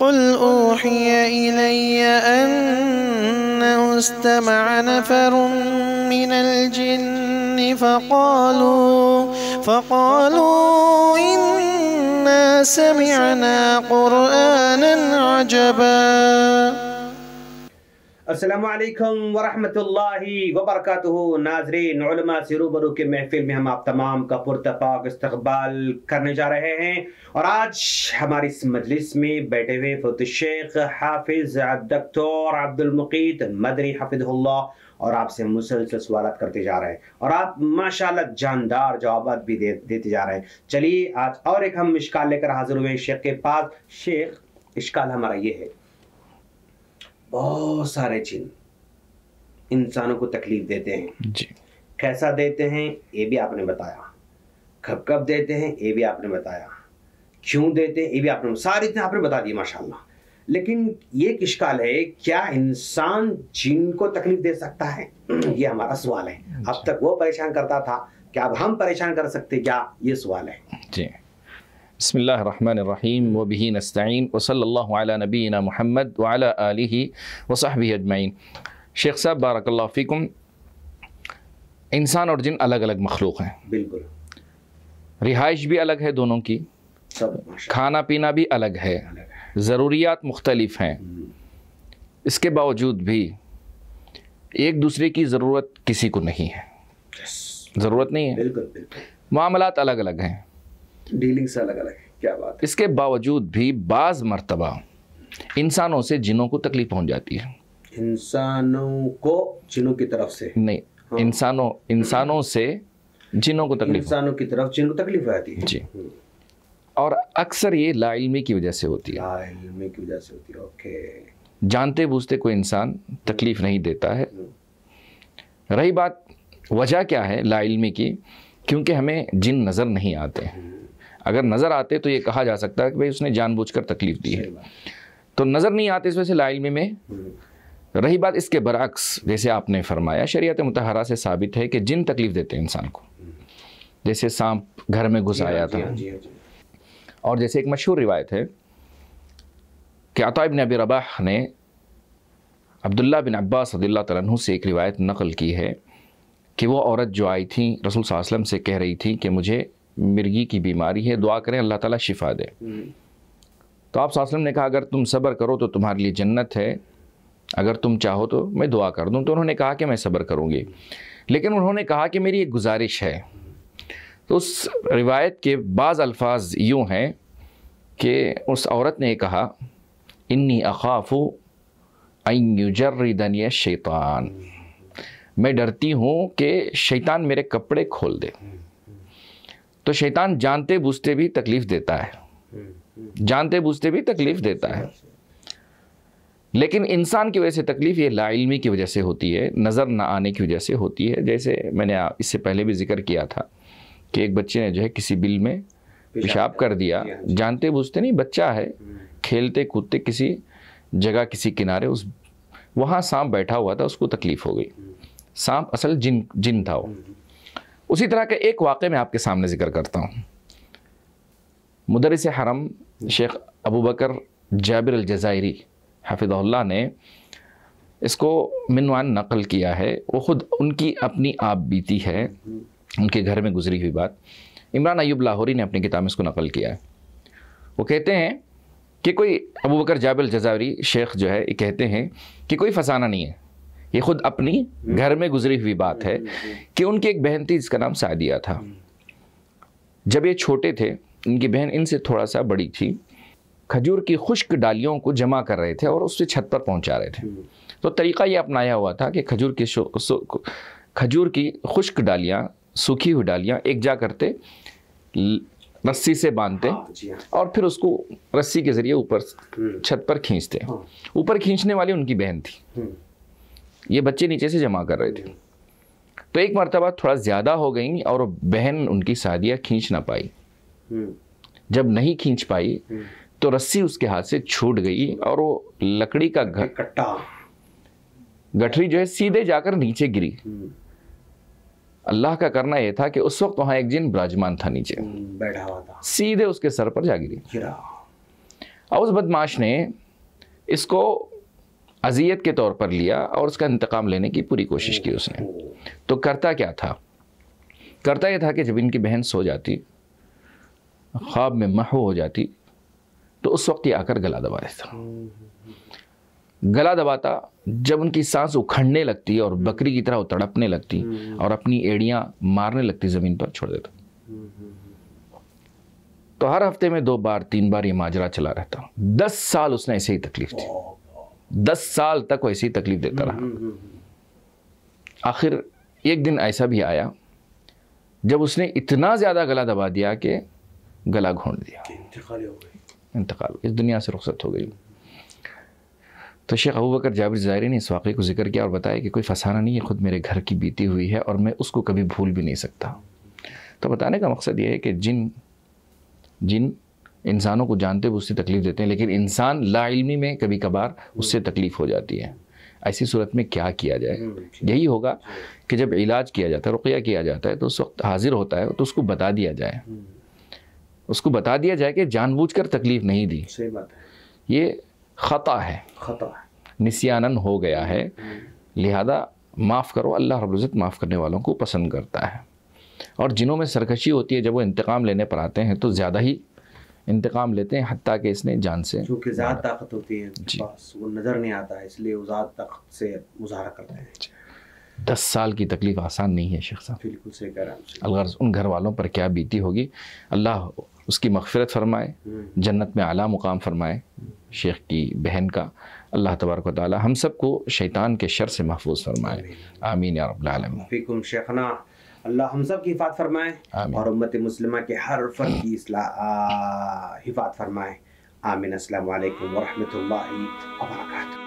قل أوحي إلي أنه استمع نفر من الجن فقالوا فقالوا إنا سمعنا قرآنا عجبا महफिल में हम आप तमाम का पुरतपाक इस्तबाल करने जा रहे हैं और आज हमारी इस मजलिस में बैठे हुए फुत शेख हाफिज़ डॉक्टर अब्दुलमकीत मदरी हफिदुल्ला और आपसे मुसलसल सवाल करते जा रहे हैं और आप माशाल्लाह जानदार जवाब भी दे, देते जा रहे हैं चलिए आज और एक हम इश्काल लेकर हाजिर हुए शेख के पास शेख इश्काल हमारा ये है बहुत सारे चिन्ह इंसानों को तकलीफ देते हैं जी कैसा देते हैं ये भी आपने बताया कब कब देते हैं ये भी आपने बताया क्यों देते हैं ये भी आपने सारी चीज़ें आपने बता दी माशाल्लाह लेकिन ये किशकाल है क्या इंसान जिन को तकलीफ दे सकता है ये हमारा सवाल है अब तक वो परेशान करता था क्या अब हम परेशान कर सकते क्या ये सवाल है जी बसमीम वबी नस्तीन वसल नबीना महमद वाला वसाहबी अजमाइन शेख साहब बारकल्ला फ़िकुम इंसान और जिन अलग अलग मखलूक हैं बिल्कुल रिहाइश भी अलग है दोनों की खाना पीना भी अलग है ज़रूरियात मुख्तलफ़ हैं हम्म। इसके बावजूद भी एक दूसरे की ज़रूरत किसी को नहीं है ज़रूरत नहीं है मामला अलग अलग हैं डीलिंग से अलग अलग है क्या बात है? इसके बावजूद भी बाज मरतबा इंसानों से जिनों को तकलीफ पहुंच जाती है इंसानों को जिनों की तरफ से नहीं हाँ। इंसानों इंसानों से जिनों को तकलीफ इंसानों की तरफ जिनों को तकलीफ आती है जी हम्म। और अक्सर ये लाइलमी की वजह से होती है लाइलमी की वजह से होती है ओके जानते बूझते कोई इंसान तकलीफ नहीं देता है हम्म। रही बात वजह क्या है लाइलमी की क्योंकि हमें जिन नज़र नहीं आते हैं हम्म। अगर नज़र आते तो ये कहा जा सकता है कि भाई उसने जानबूझकर तकलीफ दी है तो नज़र नहीं आते इस वजह से लाइल में हम्म। रही बात इसके बरक्स जैसे आपने फरमाया शरीत मतहरा से साबित है कि जिन तकलीफ देते हैं इंसान को हम्म। जैसे सांप घर में घुस आया हाँ, था हाँ, हाँ। और जैसे एक मशहूर रिवायत है कि अताब नब अबी रबाह ने अब्दुल्ला बिन अब्बास रदील्ला से एक रिवायत नकल की है कि वो औरत जो आई थी रसूल वसम से कह रही थी कि मुझे मिर्गी की बीमारी है दुआ करें अल्लाह ताला शिफा दे हम्म। तो आप सासलम ने कहा अगर तुम सब्र करो तो तुम्हारे लिए जन्नत है अगर तुम चाहो तो मैं दुआ कर दूँ तो उन्होंने कहा कि मैं सब्र करूँगी लेकिन उन्होंने कहा कि मेरी एक गुजारिश है तो उस रिवायत के बाज़ अल्फाज यूँ हैं कि उस औरत ने कहा इन्नी अखाफ़ु अयुजरदनिय शैतान मैं डरती हूँ कि शैतान मेरे कपड़े खोल दे तो शैतान जानते बूझते भी तकलीफ देता है जानते बूझते भी तकलीफ देता है लेकिन इंसान की वजह से तकलीफ ये लाइलमी की वजह से होती है नज़र ना आने की वजह से होती है जैसे मैंने इससे पहले भी जिक्र किया था कि एक बच्चे ने जो है किसी बिल में पेशाब कर दिया जानते बूझते नहीं बच्चा है खेलते कूदते किसी जगह किसी किनारे उस वहाँ सांप बैठा हुआ था उसको तकलीफ़ हो गई सांप असल जिन जिन था वो उसी तरह के एक वाक़े में आपके सामने ज़िक्र करता हूँ मदरस हरम शेख अबू बकर जाबिर अलजज़ायरी हफिज़ल्ला ने इसको मनवान नकल किया है वो ख़ुद उनकी अपनी आप बीती है उनके घर में गुजरी हुई बात इमरान अयूब लाहौरी ने अपनी किताब में इसको नकल किया है वो कहते हैं कि कोई अबू बकर जाबिर जजावरी शेख जो है कहते हैं कि कोई फसाना नहीं है ये खुद अपनी घर में गुजरी हुई बात है कि उनकी एक बहन थी जिसका नाम सादिया था जब ये छोटे थे इनकी बहन इनसे थोड़ा सा बड़ी थी खजूर की खुश्क डालियों को जमा कर रहे थे और उससे छत पर पहुंचा रहे थे तो तरीका ये अपनाया हुआ था कि खजूर की खजूर की खुश्क डालियाँ सूखी हुई डालियाँ एक जा करते रस्सी से बांधते हाँ, हाँ। और फिर उसको रस्सी के ज़रिए ऊपर हम्म। छत पर खींचते हाँ। ऊपर खींचने वाली उनकी बहन थी हम्म। ये बच्चे नीचे से जमा कर रहे थे तो एक मरतबा थोड़ा ज़्यादा हो गई और बहन उनकी सादियाँ खींच ना पाई हम्म। जब नहीं खींच पाई हम्म। तो रस्सी उसके हाथ से छूट गई और वो लकड़ी का कट्टा गठरी जो है सीधे जाकर नीचे गिरी हम्म। अल्लाह का करना यह था कि उस वक्त वहां एक जिन ब्राजमान था नीचे बैठा हुआ था सीधे उसके सर पर जा गिरी और उस बदमाश ने इसको अजियत के तौर पर लिया और उसका इंतकाम लेने की पूरी कोशिश की उसने तो करता क्या था करता यह था कि जब इनकी बहन सो जाती ख्वाब में महू हो जाती तो उस वक्त ही आकर गला दबा देता गला दबाता जब उनकी सांस उखड़ने लगती और बकरी की तरह तड़पने लगती और अपनी एड़ियां मारने लगती ज़मीन पर छोड़ देता तो हर हफ्ते में दो बार तीन बार ये माजरा चला रहता दस साल उसने ऐसे ही तकलीफ दी दस साल तक ही तकलीफ देता रहा हम्म, हम्म, हम्म। आखिर एक दिन ऐसा भी आया जब उसने इतना ज़्यादा गला दबा दिया कि गला घोंट दिया इंतकाल इस दुनिया से रुखसत हो गई तो शेख अबू बकर जाबिर ज़ायरी ने इस वाक़े को जिक्र किया और बताया कि कोई फसाना नहीं है ख़ुद मेरे घर की बीती हुई है और मैं उसको कभी भूल भी नहीं सकता तो बताने का मकसद ये है कि जिन जिन इंसानों को जानते हुए उससे तकलीफ़ देते हैं लेकिन इंसान लाइलमी में कभी कभार उससे तकलीफ़ हो जाती है ऐसी सूरत में क्या किया जाए हम्म, यही होगा कि जब इलाज किया जाता है रुकिया किया जाता है तो उस वक्त हाजिर होता है तो उसको बता दिया जाए हम्म। उसको बता दिया जाए कि जानबूझकर तकलीफ़ नहीं दी सही बात है ये ख़ता है ख़ता निसियानन हो गया है हम्म। लिहाजा माफ़ करो अल्लाह रब्ज़त माफ़ करने वालों को पसंद करता है और जिनों में सरकशी होती है जब वो इंतकाम लेने पर आते हैं तो ज़्यादा ही इंतकाम लेते हैं हती कि इसने जान से चूँकि ज़्यादा ताकत होती है पास वो नज़र नहीं आता है इसलिए वो ताकत से मुजाहरा करते हैं दस साल की तकलीफ़ आसान नहीं है शेख साहब बिल्कुल सही कह रहे हैं अलगर्ज उन घर वालों पर क्या बीती होगी अल्लाह उसकी मगफरत फरमाए हम्म। जन्नत में आला मुकाम फरमाए शेख की बहन का अल्लाह तबारक ताली हम सबको शैतान के शर से महफूज फरमाए आमीन या रबालम शेखना अल्लाह हम सब की हिफात फरमाए और उम्मत मुसलमा के हर फर्द की हिफात फरमाए आमिन असलकम वरहमल वर्का